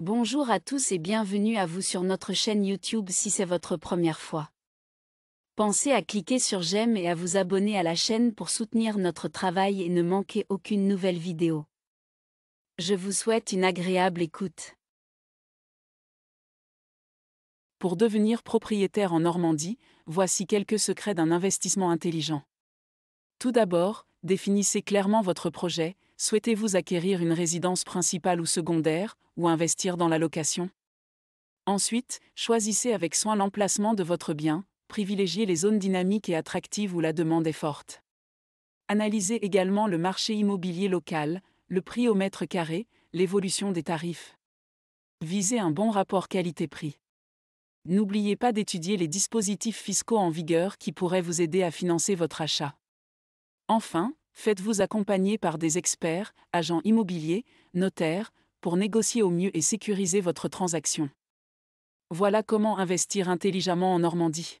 Bonjour à tous et bienvenue à vous sur notre chaîne YouTube si c'est votre première fois. Pensez à cliquer sur j'aime et à vous abonner à la chaîne pour soutenir notre travail et ne manquer aucune nouvelle vidéo. Je vous souhaite une agréable écoute. Pour devenir propriétaire en Normandie, voici quelques secrets d'un investissement intelligent. Tout d'abord, Définissez clairement votre projet. Souhaitez-vous acquérir une résidence principale ou secondaire, ou investir dans la location Ensuite, choisissez avec soin l'emplacement de votre bien, privilégiez les zones dynamiques et attractives où la demande est forte. Analysez également le marché immobilier local, le prix au mètre carré, l'évolution des tarifs. Visez un bon rapport qualité-prix. N'oubliez pas d'étudier les dispositifs fiscaux en vigueur qui pourraient vous aider à financer votre achat. Enfin, faites-vous accompagner par des experts, agents immobiliers, notaires, pour négocier au mieux et sécuriser votre transaction. Voilà comment investir intelligemment en Normandie.